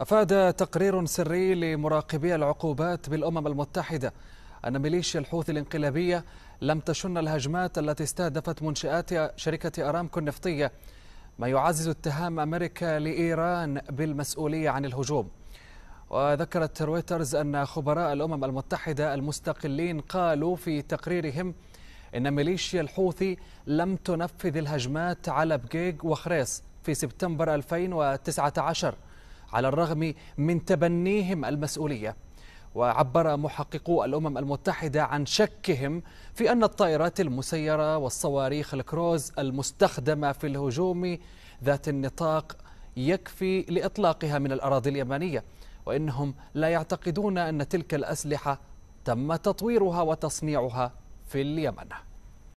أفاد تقرير سري لمراقبي العقوبات بالأمم المتحدة أن ميليشيا الحوثي الانقلابية لم تشن الهجمات التي استهدفت منشآت شركة أرامكو النفطية ما يعزز اتهام أمريكا لإيران بالمسؤولية عن الهجوم وذكرت رويترز أن خبراء الأمم المتحدة المستقلين قالوا في تقريرهم إن ميليشيا الحوثي لم تنفذ الهجمات على بجيج وخريص في سبتمبر 2019 على الرغم من تبنيهم المسؤولية وعبر محققو الأمم المتحدة عن شكهم في أن الطائرات المسيرة والصواريخ الكروز المستخدمة في الهجوم ذات النطاق يكفي لإطلاقها من الأراضي اليمنية وإنهم لا يعتقدون أن تلك الأسلحة تم تطويرها وتصنيعها في اليمن